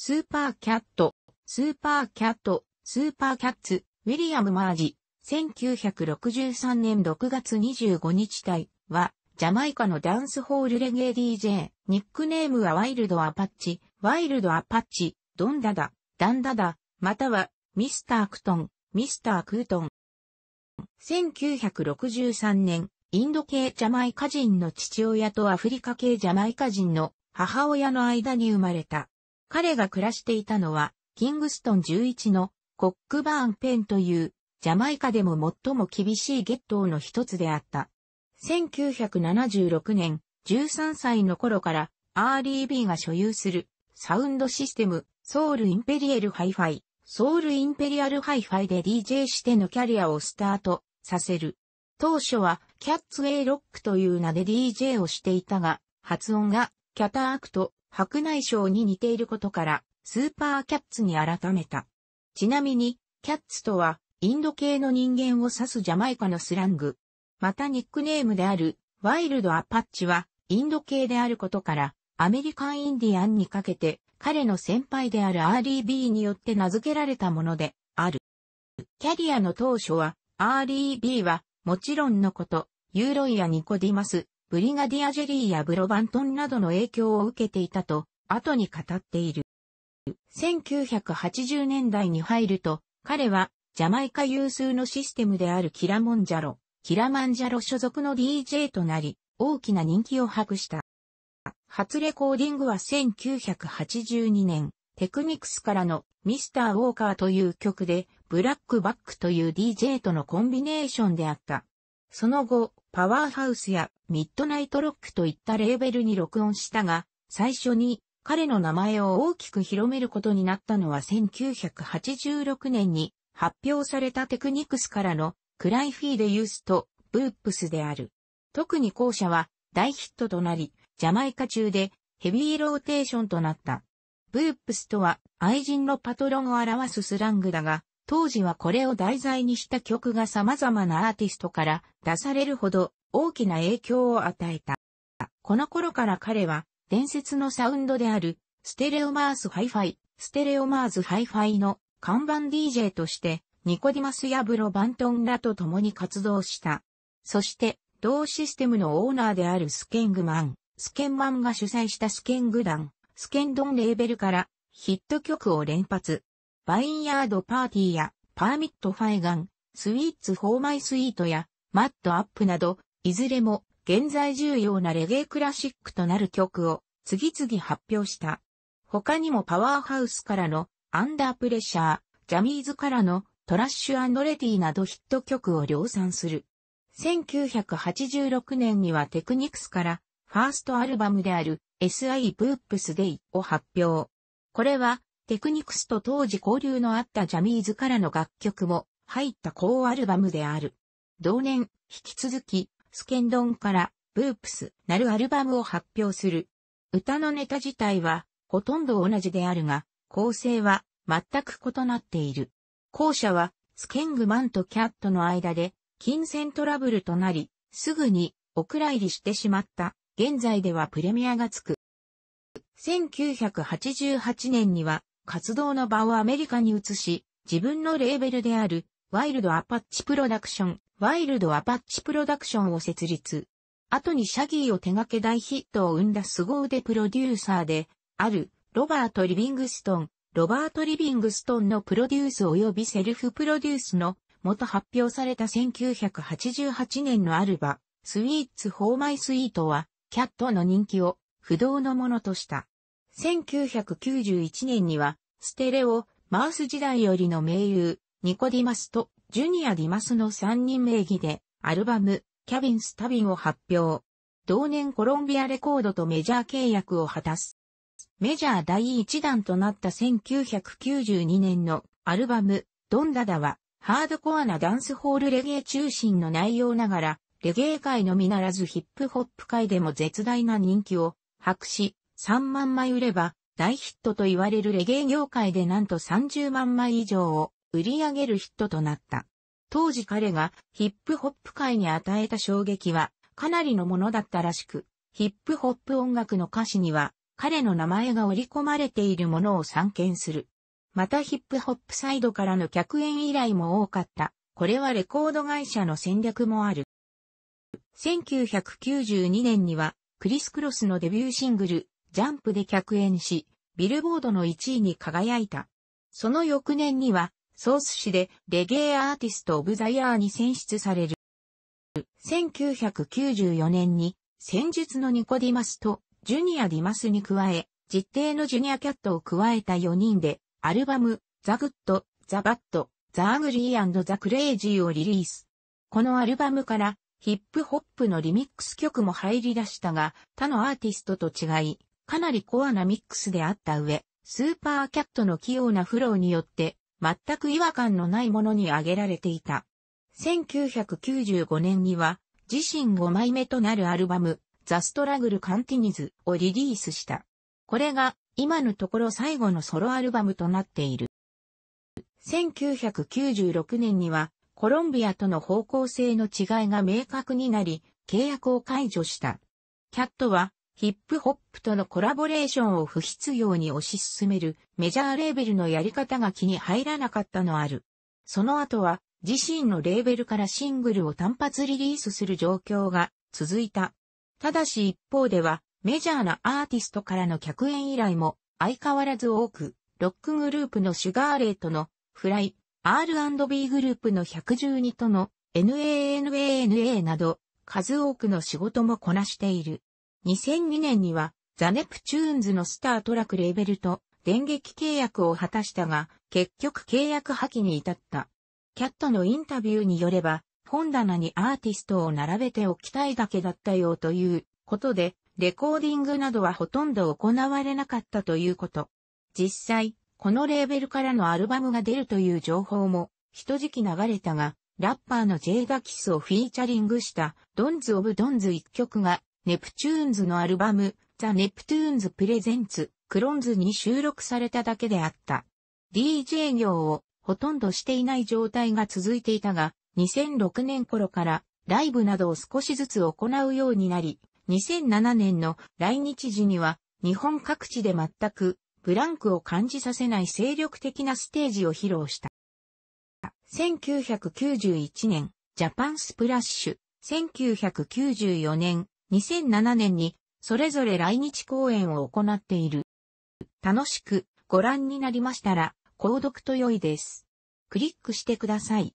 スーパーキャット、スーパーキャット、スーパーキャッツ、ウィリアム・マージ、1963年6月25日体は、ジャマイカのダンスホールレゲエ DJ、ニックネームはワイルド・アパッチ、ワイルド・アパッチ、ドンダダ、ダンダダ、または、ミスター・クトン、ミスター・クートン。1963年、インド系ジャマイカ人の父親とアフリカ系ジャマイカ人の母親の間に生まれた。彼が暮らしていたのは、キングストン11のコックバーンペンという、ジャマイカでも最も厳しいゲットーの一つであった。1976年、13歳の頃から REB が所有するサウンドシステム、ソウルインペリエルハイファイ、ソウルインペリアルハイファイで DJ してのキャリアをスタートさせる。当初はキャッツイ・ロックという名で DJ をしていたが、発音がキャタークト、白内障に似ていることから、スーパーキャッツに改めた。ちなみに、キャッツとは、インド系の人間を指すジャマイカのスラング。またニックネームである、ワイルドアパッチは、インド系であることから、アメリカンインディアンにかけて、彼の先輩である RDB によって名付けられたもので、ある。キャリアの当初は、RDB は、もちろんのこと、ユーロイア・ニコディマス、ブリガディア・ジェリーやブロバントンなどの影響を受けていたと、後に語っている。1980年代に入ると、彼は、ジャマイカ有数のシステムであるキラモンジャロ、キラマンジャロ所属の DJ となり、大きな人気を博した。初レコーディングは1982年、テクニクスからのミスター・ウォーカーという曲で、ブラック・バックという DJ とのコンビネーションであった。その後、パワーハウスやミッドナイトロックといったレーベルに録音したが、最初に彼の名前を大きく広めることになったのは1986年に発表されたテクニクスからのクライフィーでユースとブープスである。特に後者は大ヒットとなり、ジャマイカ中でヘビーローテーションとなった。ブープスとは愛人のパトロンを表すスラングだが、当時はこれを題材にした曲が様々なアーティストから出されるほど大きな影響を与えた。この頃から彼は伝説のサウンドであるステレオマースハイファイ、ステレオマーズハイファイの看板 DJ としてニコディマスやブロバントンらと共に活動した。そして同システムのオーナーであるスケングマン、スケンマンが主催したスケング団、スケンドンレーベルからヒット曲を連発。バインヤードパーティーや、パーミットファイガン、スイーツフォーマイスイートや、マットアップなど、いずれも現在重要なレゲエクラシックとなる曲を次々発表した。他にもパワーハウスからのアンダープレッシャー、ジャミーズからのトラッシュレディなどヒット曲を量産する。1986年にはテクニクスからファーストアルバムである SI ブープスデイを発表。これはテクニクスと当時交流のあったジャミーズからの楽曲も入った高アルバムである。同年、引き続き、スケンドンから、ブープスなるアルバムを発表する。歌のネタ自体は、ほとんど同じであるが、構成は、全く異なっている。後者は、スケングマンとキャットの間で、金銭トラブルとなり、すぐに、お蔵入りしてしまった。現在ではプレミアがつく。1988年には、活動の場をアメリカに移し、自分のレーベルである、ワイルドアパッチプロダクション、ワイルドアパッチプロダクションを設立。後にシャギーを手掛け大ヒットを生んだ凄腕プロデューサーで、ある、ロバート・リビングストン、ロバート・リビングストンのプロデュース及びセルフプロデュースの、元発表された1988年のアルバ、スイーツ・ホーマイ・スイートは、キャットの人気を、不動のものとした。1991年には、ステレオ、マウス時代よりの名優、ニコディマスとジュニア・ディマスの3人名義で、アルバム、キャビン・スタビンを発表。同年コロンビアレコードとメジャー契約を果たす。メジャー第1弾となった1992年のアルバム、ドンダダは、ハードコアなダンスホールレゲエ中心の内容ながら、レゲエ界のみならずヒップホップ界でも絶大な人気を博し、3万枚売れば、大ヒットと言われるレゲエ業界でなんと30万枚以上を売り上げるヒットとなった。当時彼がヒップホップ界に与えた衝撃はかなりのものだったらしく、ヒップホップ音楽の歌詞には彼の名前が織り込まれているものを散見する。またヒップホップサイドからの客演依頼も多かった。これはレコード会社の戦略もある。1992年にはクリス・クロスのデビューシングルジャンプで客演し、ビルボードの1位に輝いた。その翌年には、ソース市でレゲエアーティスト・オブ・ザ・イヤーに選出される。1994年に、戦術のニコディマスとジュニア・ディマスに加え、実定のジュニアキャットを加えた4人で、アルバム、ザ・グッド、ザ・バッド、ザ・アグリーザ・クレイジーをリリース。このアルバムから、ヒップホップのリミックス曲も入り出したが、他のアーティストと違い、かなりコアなミックスであった上、スーパーキャットの器用なフローによって、全く違和感のないものに挙げられていた。1995年には、自身5枚目となるアルバム、ザ・ストラグル・カンティニズをリリースした。これが、今のところ最後のソロアルバムとなっている。1996年には、コロンビアとの方向性の違いが明確になり、契約を解除した。キャットは、ヒップホップとのコラボレーションを不必要に推し進めるメジャーレーベルのやり方が気に入らなかったのある。その後は自身のレーベルからシングルを単発リリースする状況が続いた。ただし一方ではメジャーなアーティストからの客演依頼も相変わらず多く、ロックグループのシュガーレイとのフライ、R&B グループの112との NANANA など数多くの仕事もこなしている。2002年にはザ・ネプチューンズのスタートラクレーベルと電撃契約を果たしたが、結局契約破棄に至った。キャットのインタビューによれば、本棚にアーティストを並べておきたいだけだったよということで、レコーディングなどはほとんど行われなかったということ。実際、このレーベルからのアルバムが出るという情報も、一時期流れたが、ラッパーのジェイダキスをフィーチャリングした、ドンズ・オブ・ドンズ一曲が、ネプチューンズのアルバム、ザ・ネプトゥーンズ・プレゼンツ、クロンズに収録されただけであった。DJ 業をほとんどしていない状態が続いていたが、2006年頃からライブなどを少しずつ行うようになり、2007年の来日時には日本各地で全くブランクを感じさせない精力的なステージを披露した。1991年、ジャパンスプラッシュ、1994年、2007年にそれぞれ来日公演を行っている。楽しくご覧になりましたら、購読と良いです。クリックしてください。